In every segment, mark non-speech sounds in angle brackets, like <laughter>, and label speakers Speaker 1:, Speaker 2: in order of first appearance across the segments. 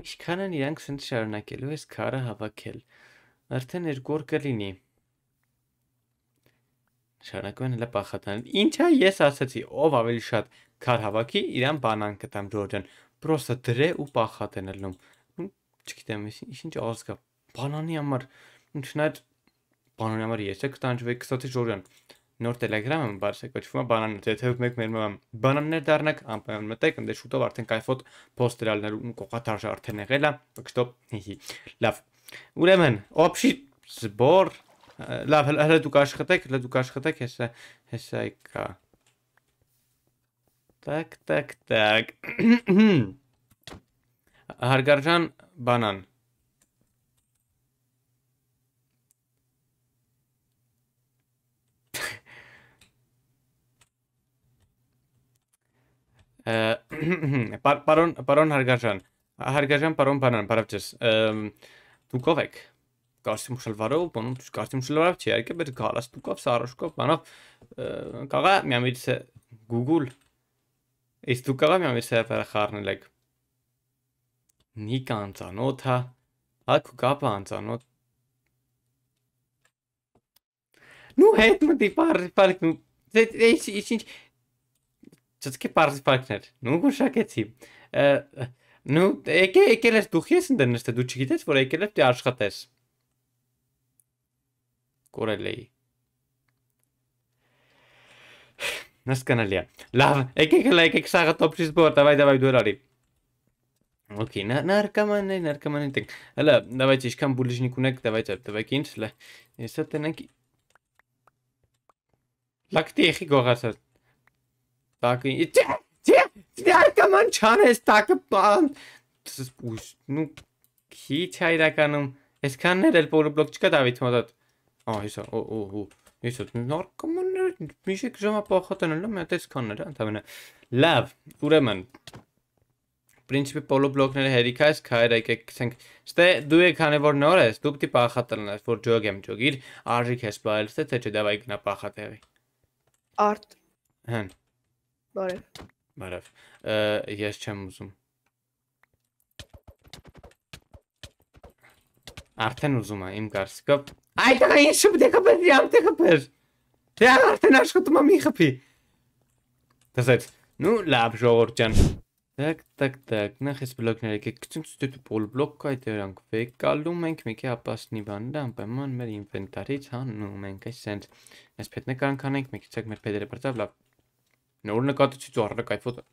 Speaker 1: Ինչքան են իրանք ցնց շարունակելու այս քարը հավաքել։ Արդեն երկու օր կլինի։ Շարունակում են հələ բախատանել։ Ինչա ես ասացի, ով ավելի շատ քար հավաքի, իրան բանան կտամ Ջորջան։ Պրոստը դրե ու բախատենելնում։ hm, Չգիտեմ, ինչ արած կա։ Բանանի համար, ինչնայդ բանանի համար ես եք տանջվեք, կստացի Ջորջան նոր Telegram-ը բարձր կոչվում է բանաններ, եթե մեկ մերմամ բանաններ դառնաք, անպայման մտեք, ընդ շուտով արդեն կայֆոտ post դրալներու կողաթարժը արդեն եղել է, կշտոպ։ Լավ։ Ուրեմն, օբշի զբոր լավ հələ դուք աշխատեք, հələ դուք աշխատեք, հեսա հեսա կա։ Так, так, так։ Հարգարժան բանան <clears throat> Պարոն պարոն Հարգաժան, Հարգաժան պարոն բանան, բարև ձեզ։ Դուք ով եք։ Կարծիմ շլվարով, բանում դուք կարծիմ շլվարով չի, այկե բեր գալաս դուքով սարոշկով բանով կաղա միամից Google Իսկ դուք կարամ եմ սերվերը խառնել եք։ Նիկ անծանոթ է, հա, հակ ու կապը անծանոթ։ Ну, հետ մտի պարկ, պարկ, դե, դե, ինչ, ինչ, Ցծկի բարձի փակներ։ Նու գուշակեցի։ Նու եկե եկել էր դու քես ընդնես թե դու չգիտես որ եկել էր դու աշխատես։ Կորել էի։ Насկանալիա։ Լավ, եկեք հլա եկեք սաղը տոպշից բոր, давай давай դոլարի։ Օքեյ, նա նարկամանն է, նարկամանն է։ Հլա, давай ինչքան բուլիժնիկ ունեք, давай давай ինձ հլա։ Հեսա տենանք Լակտի եղի գողացած։ Տակը Դարկաման չանես տակը բան։ Ուս, նու քիչ է իրականում։ Այսքաններ էլ բոլոր բլոկ չկա Դավիթ մոտ։ Ահա հեսա, օ օ օ։ Հեսա նարկամաններ միշտ ժամապահ հատանելը մոտ այսքաններ հա, ընդամենը։ Լավ, ուրեմն principi polo block-ները հերիքա էս քայր եկեք ասենք ստե դու եք քանի որ նոր ես դու պետք է փախատելնես որ ջոգ եմ ջոգիր արժիք ես բայելստե թե չէ դավայ գնա փախատեղի արտ հեն Բարև։ Բարև։ Ես չեմ ուզում։ Արդեն ուզում եմ իմ կարծիքով։ Այ դա ես շուտ դեքապեր, դրամ դե դեքապեր։ Դա դե արդեն աշխատում եմ իխփի։ Դասեց։ Ну, լավ, ժողովուրդ ջան։ Так, так, так, նախ էս բլոկները եկեք գցենք ստուդ պոլ բլոկ կայ դրանք վեկալում ենք մի քիչ ապասնի բանը անպայման մեր ինվենտարից հանում ենք այսպես։ Այս պետք է կանքանենք մի քիչ ցեք մեր փեդերը բրծավ լավ նոր նկատեցի ծառնակ այդ ֆոտոն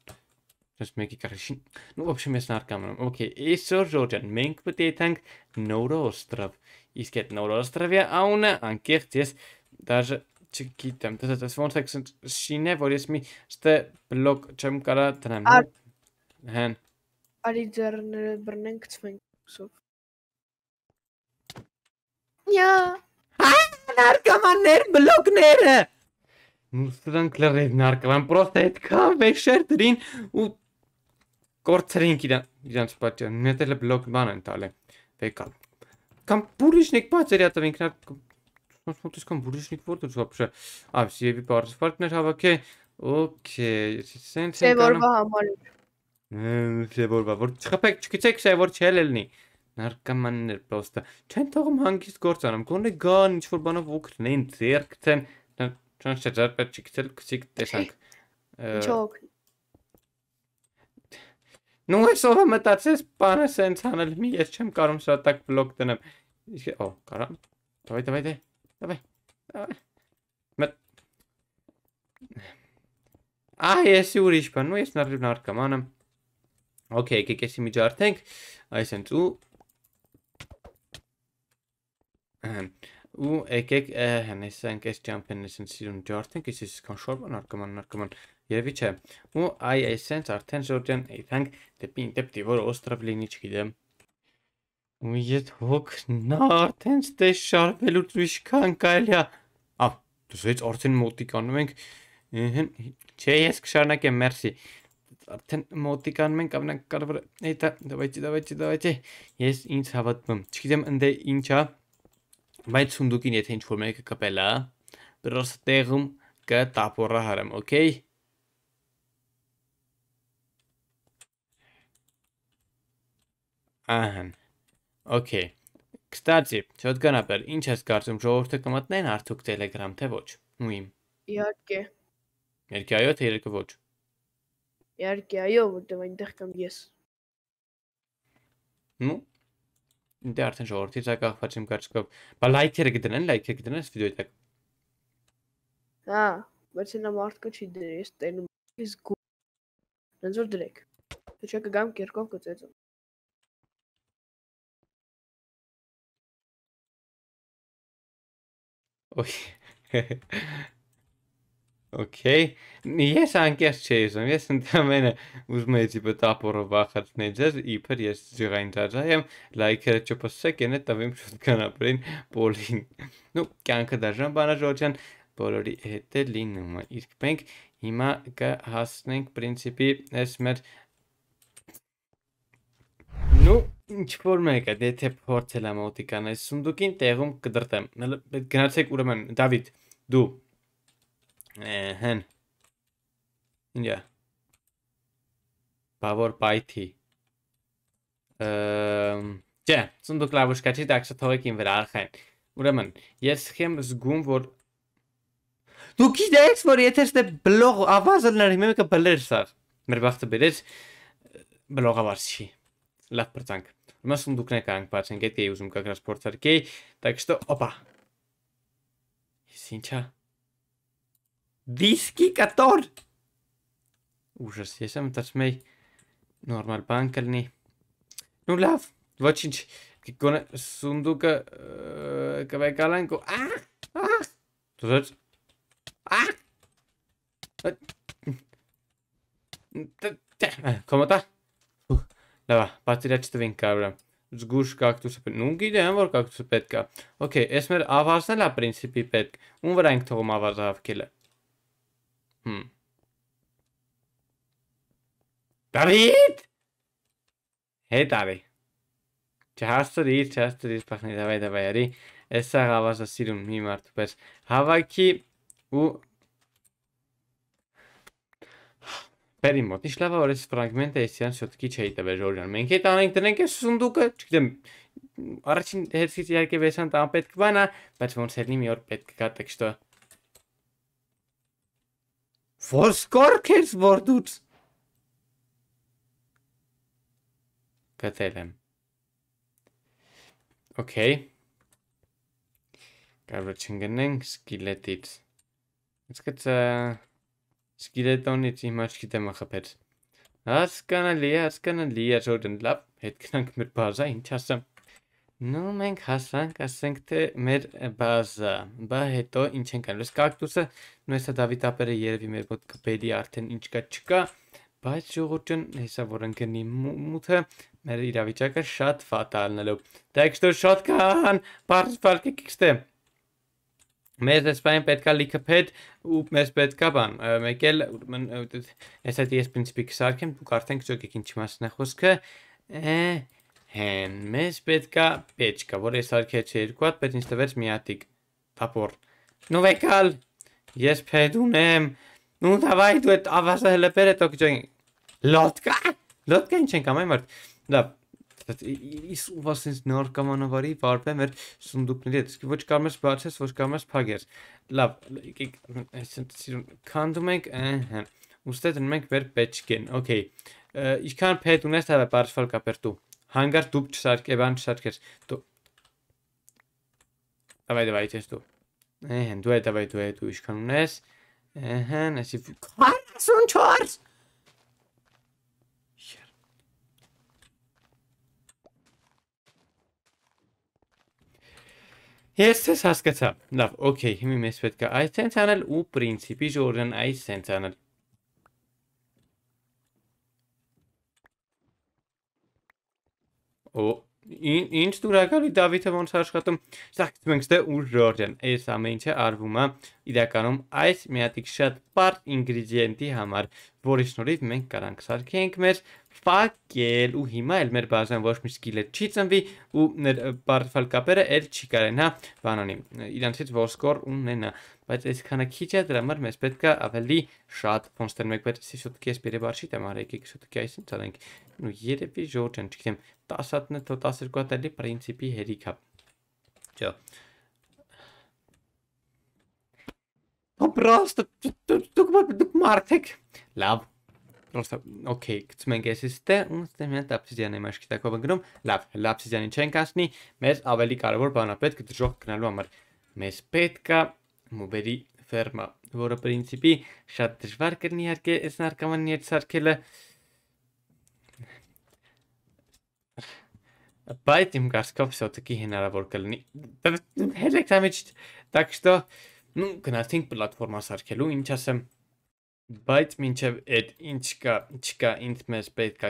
Speaker 1: ես մեկի քրիշին նու вообще մեզ նարկամնում օքեյ այսօր ժորջան մենք պետք է տանք նորոստրավ իսկ այդ նորոստրավի աունը անկեղծ ես դաժե չգիտեմ դե դա դա ֆոնտեքս շինե որ ես մի ստե բլոկ չեմ կարա դնեմ հա? հեն արի ձեռները բռնենք ցվենք սով յա հա, նարկամաններ բլոկները Սրանք լրիվ նարկվան, պրոստը այդքան վեշեր դրին ու կորցրինք իրանց պատճառ։ Մեթելը բլոկ բան են տալը։ Վեկա։ Կամ բուրիշնիկ բացերիա տվինք նա մոտից կամ բուրիշնիկ որտեղ զոբշը։ Այս եւի բարձվարտներ հավաքե։ Okay, sense է որվա համար։ Չէ որվա, որ չխփեք, չգիտեք, չէ որ չել լինի։ Նարկամաններ պրոստը։ Չեն թողում հանգիստ գործ անեմ, գոնե գան ինչ որ բանով ուքրնեն, ձերք ցեն։ Չնչ չէ, ձեր պետք չի գտել, քսիկ տեսանք։ Ինչո՞ք։ Նու այսօր մտածես, բանը սենց անել մի, ես չեմ կարող սա տակ բլոկ դնեմ։ Իսկ օ, կարամ։ Դավայ, դավայ, դե, դավայ։ Մտ Ահ, ես ուրիշ բան, նու ես նարդ նարկամ անեմ։ Okay, եկեք էսի միջը արդենք, այսենց ու ու եկեք հենց այնպես ճամփեն այսպես սիրուն ջարդենք իսկ իսկան շորման արկման արկման երևի չէ ու այ այսպես արդեն ժորջան իրանք դեպի դեպի որ օստրով լինի չգիտեմ ու իդ հոգ նա արդեն ստես շարվելու ինչքան կարելի է ա դուց արդեն մոտիկանում ենք չէ ես կշարնակեմ մերսի արդեն մոտիկանում ենք ամենակարևորը դա դավայցի դավայցի դավայցի ես ինձ հավատում չգիտեմ ընդ ինչա Բայց սունդուկին եթե ինչ-որ մեկը կպելա, պրոստեղում կտապորը հարեմ, ոկեյ։ Ահն, ոկեյ։ Կստացի, շոտկանապեր, ինչ ես կարծում ժողորդը կմտնեն արդուկ տելեգրամ, թե ոչ, ու իմ։ Իարկե։ Երկե այո, թե երկը ոչ։ Իարկե այո, որտև այնտեղ կամ ես։ Նու, դե արդեն ժողովրդից է կախված իմ կարծիքով։ Բա լայքերը կդնեն, լայքերը կդնեն այս վիդեոյի տակ։ Հա, բայց նա մարդը չի դրել, ես տենում եմ։ Իսկ դենց որ դրեք։ Թե չէ կգամ կերկով կծեծեմ։ Ոյ։ Okay. Ես անկեղծ չէի ուզում, ես ընդամենը ուզում էի տիպը տապորը վախացնել ձեզ, իբր ես ջղային ծածա եմ, լայքերը չփսեք, ենը տվեմ շուտքան ապրեն բոլին։ Ну, կյանքը դաժան բանաժողովյան բոլորի հետ է լինում։ Իսկ մենք հիմա կհասնենք principi այս մեր Ну, ինչ որ մեկը, եթե փորձել եմ օտիկանալ սունդուկին, տեղում կդրտեմ։ Գնացեք ուրեմն, Դավիթ, դու Eh, hen yeah PowerPyથી ehm, Tja, sunt klavuškači, toch se toho kým vrálchen. man, jetzt hem zgum vor... Du kidex vor is de blog avazar na rimeme ka pelersar. Mer bachte bedet blog avarsi. Laf het Urma sunduk ne kank pacen, get ke uzum kakras Oké, dat tak het opa. Sinča. դիսկի կտոր։ Ուժս, ես եմ մտածում եի նորմալ բան կլինի։ Նու լավ, ոչինչ, գոնե սունդուկը կվեկալենք ու ահ, ահ։ Դուզ։ Ահ։ Կոմոտա։ Լավ, բացի դա չտվենք կարողը զգուշ կակտուսը պետք է։ Ու գիտեմ, որ կակտուսը պետք է։ Okay, ես մեր ավարսնելա պրինցիպի պետք։ Ում վրա ենք թողում ավարը հավքելը։ დავით ჰე დავი ჯასტრი ჯასტრი სპახნი დავი დავი არი ეს რაღაცა სირუ მიმართ ფეს ჰავაკი უ პერი მოდი შლავა ეს ფრაგმენტი ეს არის შეთქი შეიძლება ჟორჟან მე კი დაანიქდნენ კი სუნდუკა ჩიქდემ არჩინ ეს ის იარკე ვესანტა ამ პეთკვანა მაგრამ შეიძლება ნიმიორ პეთკ გატექსტო Vor Skorkens vorduc! Cătelen. Okay. Garbage Skelettit. Jetzt geht's, äh, Let's get ich Skillet on it, ich Das kann er leer, das kann er leer, so den Lab, het knack mit Basa in Tasse. Ну մենք հասանք, ասենք թե մեր բազա, բա հետո ինչ ենք անում։ Իսկ կակտուսը նույնիսկ Դավիթ ապերը երևի մեր մոտ կբերի արդեն ինչ կա չկա, բայց ժողովուրդն հեսա որ ընկնի մութը մեր իրավիճակը շատ ֆատալնելու։ Տեքստը շատ կան, բարձ ֆալկի կիքստե։ Մեզ սպայն պետքա լիքը փետ ու մեզ պետքա բան։ Մեկ էլ հեսա դիես պրինցիպի կսարքեմ, դուք արդեն գիտեք ինչի մասին է խոսքը։ Է հեն մեզ պետքա պեչկա, որ ես արկեց երկու հատ, պետ ինձ տվեց մի հատիկ, թապոր, նու վեկալ, ես պետ ունեմ, նու դավայ դու էտ ավասը հելեպեր է տոք ճենք, լոտկա, լոտկա ինչ ենք ամայն մարդ, լավ, Իս ուվաս ինձ նոր կամանավարի վարպեմ էր սունդուկների հետ, ոչ կարմ ես բացես, ոչ կարմ ես պագես, լավ, կանդում ենք, ուստե դնում ենք վեր պեչկեն, ոկեի, ինչքան պետ ունես հավեպարշվալ կապերտու, հանգար դուպ չսարկ, է բան չսարկեր, դու, դավայ, դավայ, տես դու, էհեն, դու է, դավայ, դու է, դու իշկան ունես, էհեն, ասի, 44, Ես ես հասկացա։ Լավ, օքեյ, հիմա մեզ պետք է այս սենս անել ու պրինցիպի ժորն այս սենս անել։ Ինչ դուրակալի Դավիթը ոնց աշխատում։ Սա գիտում ենք, թե ուր ժորժեն։ Այս ամեն ինչը արվում է իրականում այս մի հատիկ շատ բարդ ինգրեդիենտի համար, որի շնորհիվ մենք կարանք սարքենք մեր փակել ու հիմա էլ մեր բաժան ոչ մի սկիլը չի ծնվի ու բարդվալ կապերը էլ չի կարենա բանոնի իրանցից ոսկոր ունենա բայց այսքանը քիչ է դրա համար մեզ պետք է ավելի շատ ֆոնստեր մեկ պետք է շուտ կես բերե բարշի դեմ արեք շուտ կես ցանենք ու երևի ժորջան չգիտեմ 10-ն թե 12 հատելի principi հերիքա ճա Ну просто тут, тут, тут, тут, тут, тут, тут, тут, тут, Ոնց օքեյ, գցում ենք էսից դե ու ստեմ հենց լապսիզյանի մեջ կտակով ընկնում։ Լավ, լապսիզյանի չենք ասնի, մեզ ավելի կարևոր բան է պետք դժոխ գնալու համար։ Մեզ պետք է մոբերի ֆերմա, որը principi շատ դժվար կլինի իհարկե այս նարկամանն երցարկելը։ Բայց իմ կարծիքով всё-таки հնարավոր կլինի։ Հելեքսամիջ, так что, ну, գնացինք պլատֆորմա սարքելու, ինչ ասեմ, Բայց մինչև այդ ինչ կա, չկա ինձ մեզ պետքա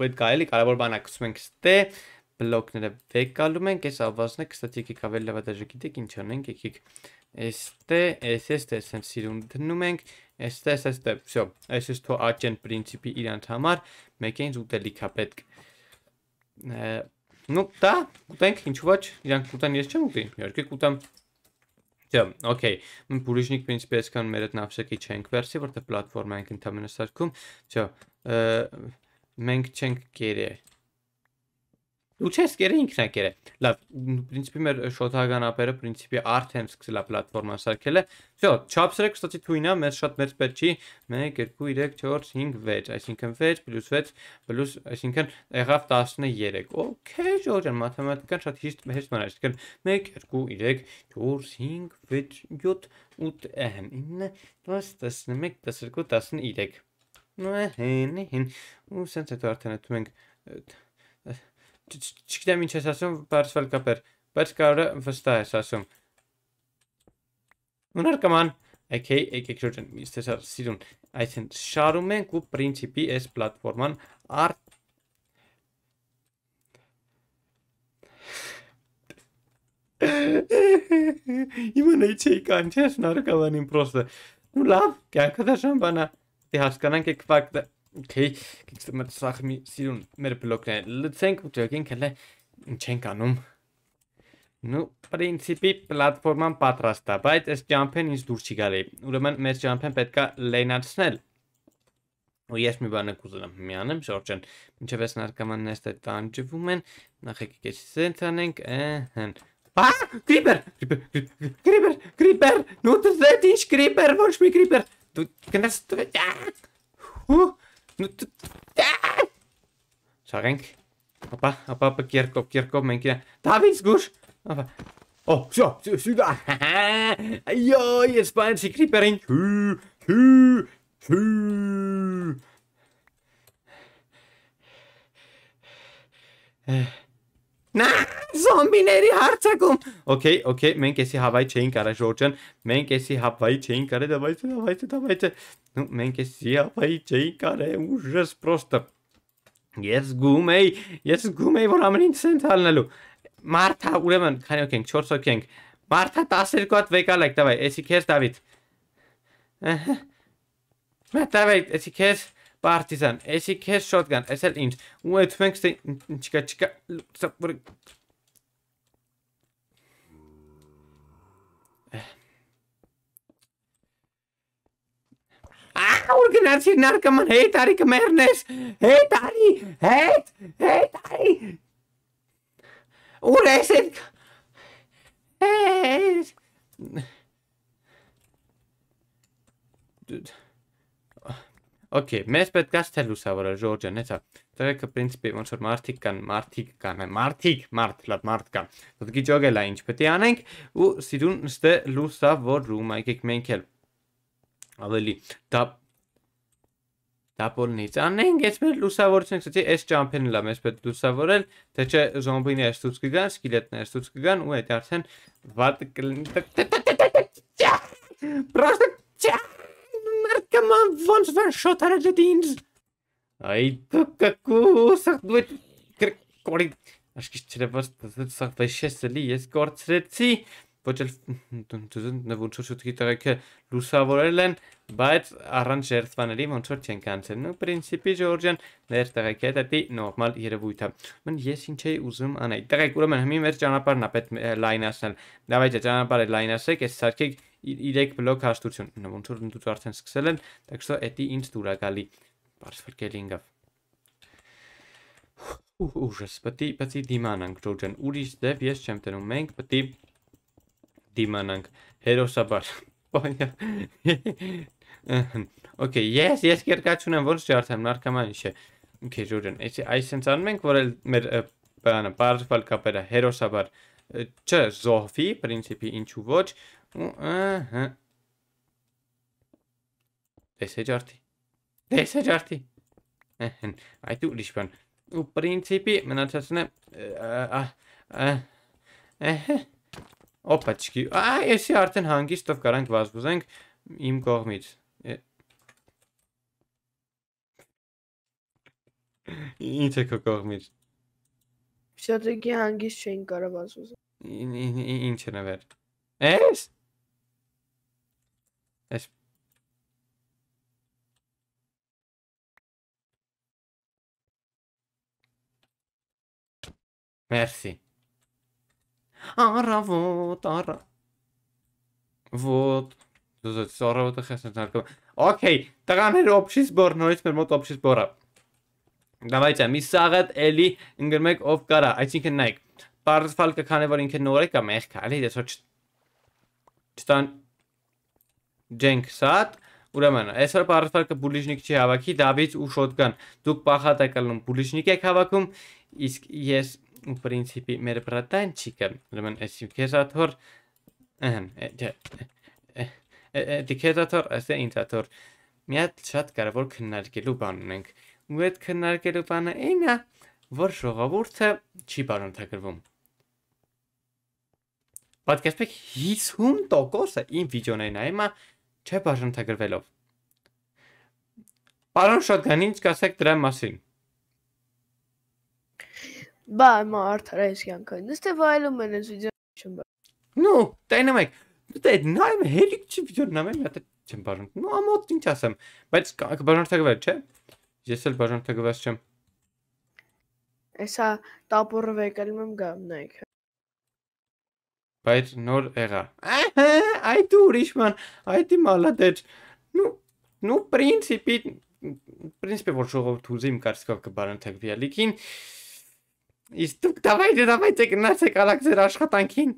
Speaker 1: պետք է էլի կարևոր բանա գցում ենք ստե բլոկները վեկալում ենք, այս ավազն է, կստաց եկեք ավելի լավ դաժե գիտեք ինչ անենք, եկեք էստե, էստե, էստեմ սիրուն դնում ենք, էստե, էստե, վсё, այս էս թո աճեն պրինցիպի իրանց համար, մեկ էինց ուտելիքա պետք։ Ну, դա, կուտենք, ինչ ոչ, իրանք կուտան ես չեմ ուտի, իհարկե կուտամ Դե, օքեյ, մենք բուրիժնիկ principi այսքան մեր այդ նավշակի չենք վերցի, որտեղ պլատֆորմա ենք ընդհանրապես սարքում։ Չէ, մենք չենք գերե ու չես կերը ինքն է կերը։ Լավ, principi մեր շոթագան ապերը principi արդեն սկսել է պլատֆորման սարքելը։ Всё, չափսերը կստացի թույնա, մեր շատ մեծ պետք չի 1 2 3 4 5 6, այսինքն 6 + 6 + այսինքն եղավ 13։ Okay, Ժորժ, մաթեմատիկան շատ հիշտ հեշտ մնա, այսինքն 1 2 3 4 5 6 7 8 ըհմ 9 10 11 12 13։ Նո հեն հեն ու սենց այդ արդեն ատում ենք Çıkacağım içesasım persfel kaper. Perskara vasta esasım. Un arcaman, aka aka Jordan, este să sirun. Aizen, sharumen cu principii es platforman art <laughs> Imana ce kan, ce snarka vanim prosta. Nu lav, chiar că da bana. Te hascanan că fac da. Okay, Kickstarter-ը սախ մի սիրուն մեր բլոկները լցենք ու ճակենք հələ ինչ ենք անում։ Ну, principi պլատֆորման պատրաստ է, բայց այս ճամփեն ինձ դուր չի գալի։ Ուրեմն մեր ճամփեն պետքա լենացնել։ Ու ես մի բան կուզենամ միանեմ, շորջան։ Ինչև այս նարկամանն էստե տանջվում են, նախեք քեչ սենց անենք, ըհն։ Բա, կրիպեր, կրիպեր, կրիպեր, նո դու դեթ ինչ կրիպեր, ոչ մի կրիպեր։ Դու կնես դու։ Հու Zo, papa, papa, hoppa, hoppa, keer kop, keer kop, mijn kind. David, Oh, zo, zo, zo, daar. Yo, <laughs> je Spaanse creeper, Renk. Նա զոմբիների հարցակում։ Okay, okay, մենք էսի հավայ չէինք արա Ժորջան, մենք էսի հավայ չէինք արա, դավայ, դավայ, դավայ։ Ну, մենք էսի հավայ չէինք արա, ուժս պրոստը։ Ես զգում եի, ես զգում եի, որ ամեն ինչ ցենտ հալնելու։ Մարտա, ուրեմն, քանի օք ենք, 4 օք ենք։ Մարտա 12 հատ վեկալ եք, դավայ, էսի քեզ Դավիթ։ Ահա։ Մարտա, դավայ, էսի քեզ։ Partisan, SK Shotgun, SL Int, Wet Fengste, Chica Chica, Sapur. zien, Narkoman, hey Tari, kom ernaast. Hey Tari, het, hey Tari. Hoe is het? Hey. Dude. Okay, մեզ պետք է ստել լուսավորը Ժորջը, նեցա։ Տրեքը principi ոնց որ մարտիկ կան, մարտիկ կան, մարտիկ, մարտ, լավ մարտ կան։ Դուք գիջոգել է ինչ պետք է անենք ու սիրուն ստե լուսավորում, եկեք մենք էլ ավելի դա դապոլնից անենք, այս մեր լուսավորությունք, ասեցի, այս ճամփեն լա մեզ պետք լուսավորել, թե չէ զոմբին էստուց կգան, սկիլետն էստուց կգան ու այդ արդեն վատ կլինի։ Պրոստը Կման ոնց վեր շոտ արել դու ինձ։ Այ դու կկուս դու կրկորի Աշկի չրեված դու սա վեշեսելի ես կորցրեցի ոչ էլ դու ոնց որ շուտքի տեղեքը լուսավորել են բայց առանց ժերտվաների ոնց որ չենք անցել նո պրինցիպի ժորժան մեր տեղեքը դեպի նորմալ երևույթը մեն ես ինչ էի ուզում անեի տեղեք ուրեմն հիմի մեր ճանապարհն է պետք լայնացնել դավայ ճանապարհը լայնացեք ես սարքեք 3 բլոկ հաշտություն։ Ոնց որ դու արդեն սկսել են, так что էդի ինձ դուր է գալի։ Բարձր կելինգով։ Ուժս, պետք է պետք է դիմանանք Ջոջան։ Ուրիշ դեպ ես չեմ տնում։ Մենք պետք է դիմանանք հերոսաբար։ Պոնյա։ Okay, yes, yes, կերկաչուն եմ, ոնց չարթեմ, նարկաման իշե։ Okay, Ջոջան, այս այսպես անում ենք, որ էլ մեր բանը բարձր կապերը հերոսաբար չզոհվի, principi ինչու ոչ, Ու ահա։ Դեսե ջարդի։ Դեսե ջարդի։ Ահա, այդ ու լիշ բան։ Ու պրինցիպի մնացածն է ահա։ Օպաչկի։ Ահա, եսի արդեն հանգիստով կարանք վազվզենք իմ կողմից։ Ինչ է քո կողմից։ Շատ եկի հանգիստ չեն կարող ասուզ։ Ինչ է նվեր։ Էս։ Այս Մերսի։ Առավոտ, առա։ Ոտ, դուզ առավոտը խեսնեն հարկով։ Okay, տղաներ օփշից բոր, նորից մեր մոտ օփշից բորա։ Դավայտա, մի սաղատ էլի ընգրմեք ով կարա, այսինքն նայք։ Պարզվալ կքանի որ ինքը նոր է կամ եղք, էլի դեսոր չտան Ջենքսատ, ուրեմն այսօր բառարվարկը բուլիժնիկ չի հավաքի, դավից ու շոտգան։ Դուք պախատ եք ալնում, բուլիժնիկ եք հավաքում, իսկ ես ու պրինցիպի մեր բրատանչիկը, ուրեմն այս քեզաթոր ըհն, դի քեզաթոր, ասե ինտաթոր։ Մի հատ շատ կարևոր քննարկելու բան ունենք։ Ու այդ քննարկելու բանը այն է, որ ժողովուրդը չի բարոյնթագրվում։ Պատկերացրեք 50%-ը իմ վիդեոն է նայում, Չէ բաժանթագրվելով։ Պարոն Շոտգանի, ինչ կասեք դրա մասին։ Բա մա արթարեսյանքը նստե վայելում են այս վիդեոյի Ну, տենում եք։ Դե նայեմ հերիք չի վիդեոն նայեմ, հատա չեմ բաժանտ։ Ну, ամոթ ինչ ասեմ, բայց բաժանթագրվել չէ։ Ես էլ բաժանթագրված չեմ։ Էսա տապորը վեկալում եմ գամ նայեք բայց նոր եղա։ Ահա, այ դու ուրիշման, այ դի մալադեջ։ Ну, ну, принципе, принципе, որ ժողովուրդը իմ կարծիքով կբարանթակվի ալիքին։ Իսկ դուք դավայ, դավայ, դե գնացեք ալակ ձեր աշխատանքին։